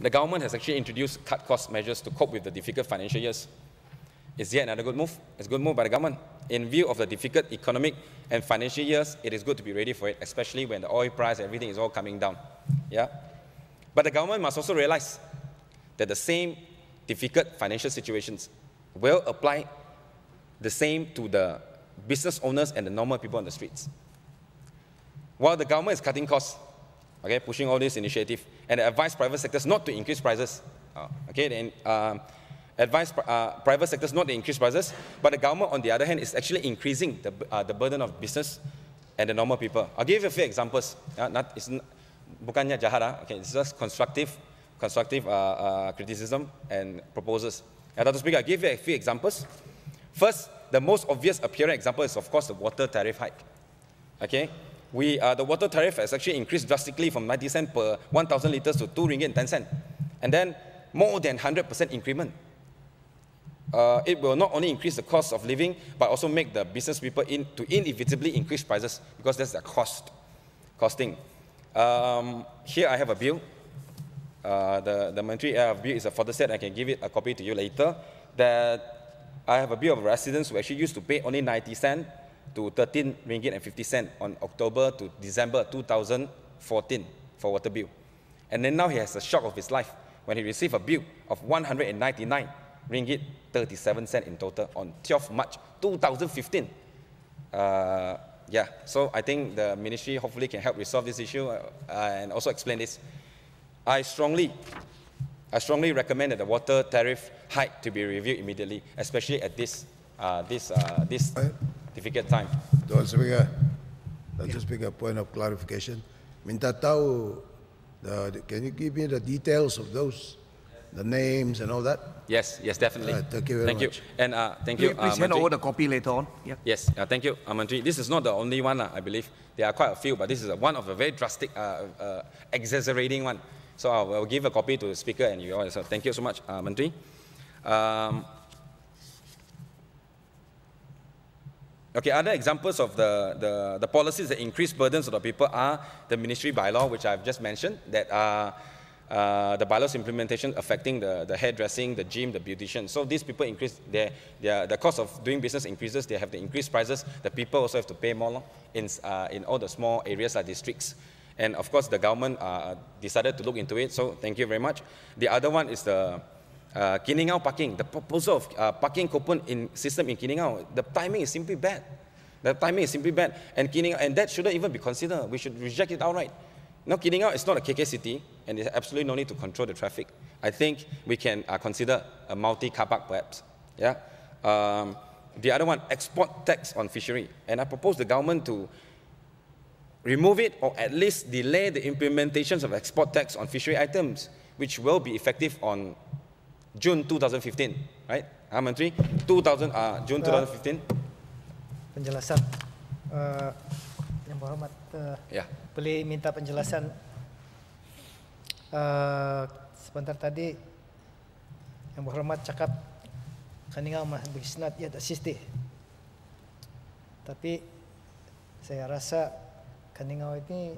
The government has actually introduced cut cost measures to cope with the difficult financial years. It's yet another good move. It's a good move by the government. In view of the difficult economic and financial years, it is good to be ready for it, especially when the oil price, everything is all coming down. Yeah? But the government must also realize that the same difficult financial situations will apply the same to the business owners and the normal people on the streets. While the government is cutting costs, okay, pushing all these initiatives, and advise private sectors not to increase prices. Uh, okay, then um, advise uh, private sectors not to increase prices, but the government, on the other hand, is actually increasing the, uh, the burden of business and the normal people. I'll give you a few examples. Uh, not, it's not, bukannya jahat, uh, okay, it's just constructive, constructive uh, uh, criticism and proposals. And Dr. Speaker, I'll give you a few examples. First, the most obvious appearing example is, of course, the water tariff hike. Okay, we, uh, the water tariff has actually increased drastically from 90 cents per 1,000 litres to 2 ringgit and 10 cents. And then more than 100% increment. Uh, it will not only increase the cost of living, but also make the business people in, to inevitably increase prices because that's their cost, costing. Um, here I have a bill. Uh, the, the monetary bill uh, is a photo set. I can give it a copy to you later. That I have a bill of residents who actually used to pay only 90 cents to 13 ringgit and 50 cent on October to December 2014 for water bill. And then now he has a shock of his life when he received a bill of 199 ringgit 37 cent in total on twelfth March 2015. Uh, yeah, so I think the ministry hopefully can help resolve this issue uh, and also explain this. I strongly, I strongly recommend that the water tariff hike to be reviewed immediately, especially at this, uh, this, uh, this if you get time. Don Speaker, Mr. Yeah. Speaker, point of clarification. Mintatao, the, can you give me the details of those, the names and all that? Yes, yes, definitely. Right, thank you very thank much. You. And uh, thank please, you. Please uh, hand over the copy later on. Yeah. Yes, uh, thank you, uh, Mandri. This is not the only one, uh, I believe. There are quite a few, but this is one of a very drastic, uh, uh, exaggerating one. So I uh, will give a copy to the speaker and you all. So thank you so much, uh, Um, Okay, other examples of the, the, the policies that increase burdens on the people are the ministry bylaw, which I've just mentioned, that are uh, the bylaws implementation affecting the, the hairdressing, the gym, the beautician. So these people increase their, their the cost of doing business increases. They have to increase prices. The people also have to pay more in, uh, in all the small areas like districts. And of course, the government uh, decided to look into it. So thank you very much. The other one is the uh, Kiningau parking, the proposal of uh, parking coupon in system in Kiningau, the timing is simply bad. The timing is simply bad. And Kiningau, and that shouldn't even be considered. We should reject it outright. Now, Kiningau is not a KK city, and there's absolutely no need to control the traffic. I think we can uh, consider a multi-car park, perhaps. Yeah? Um, the other one, export tax on fishery. And I propose the government to remove it or at least delay the implementations of export tax on fishery items, which will be effective on June 2015, right? Ah, Menteri, 2000, uh, June 2015. Penjelasan, uh, yang berhormat, uh, ya. boleh minta penjelasan uh, sebentar tadi yang berhormat cakap kaninga mah bisnat ya tak sisti. Tapi saya rasa Kaningau ini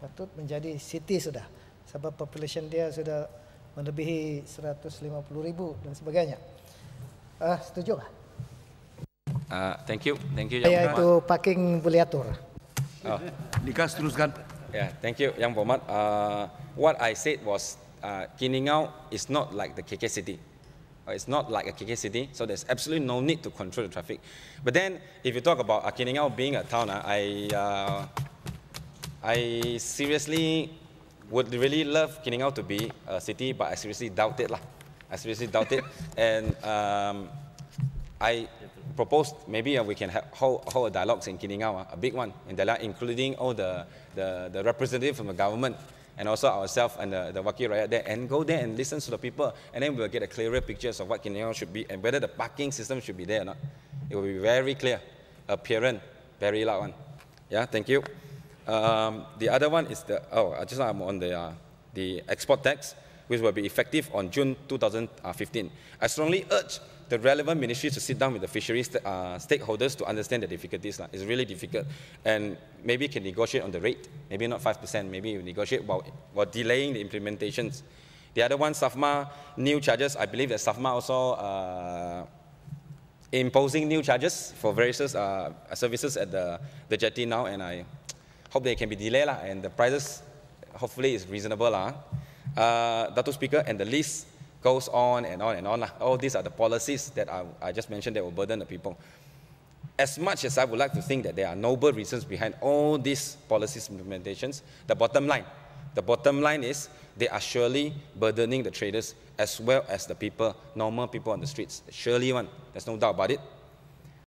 patut menjadi city sudah. Sebab population dia sudah melebihi 150 dan sebagainya. Uh, setuju nggak? Uh, thank you, thank you. Saya itu parking boleh atur. Oh. oh Dikas teruskan. Yeah, thank you, Yang Bomat. Uh, what I said was uh, Kiningau is not like the KK city. It's not like a KK city, so there's absolutely no need to control the traffic. But then, if you talk about Akiningau being a town, I, uh, I seriously would really love Kiningal to be a city, but I seriously doubt it. Lah. I seriously doubt it. And um, I proposed maybe uh, we can hold, hold dialogues in Kiningawa, uh, a big one, in Dala, including all the, the, the representatives from the government and also ourselves and the, the Waki Raya there and go there and listen to the people and then we'll get a clearer picture of what Kiningawa should be and whether the parking system should be there or not. It will be very clear, apparent, very loud one. Yeah, thank you. Um, the other one is the, oh, uh, just I'm on the, uh, the export tax, which will be effective on June 2015. I strongly urge the relevant ministries to sit down with the fisheries uh, stakeholders to understand the difficulties. It's really difficult. And maybe you can negotiate on the rate, maybe not 5%, maybe you negotiate while, while delaying the implementations. The other one, SAFMA, new charges. I believe that SAFMA also uh, imposing new charges for various uh, services at the, the jetty now, and I Hope there can be delay lah, and the prices hopefully is reasonable lah. Ah. Uh, Dato Speaker, and the list goes on and on and on lah. All these are the policies that I, I just mentioned that will burden the people. As much as I would like to think that there are noble reasons behind all these policies implementations, the bottom line, the bottom line is they are surely burdening the traders as well as the people, normal people on the streets. Surely one, there's no doubt about it.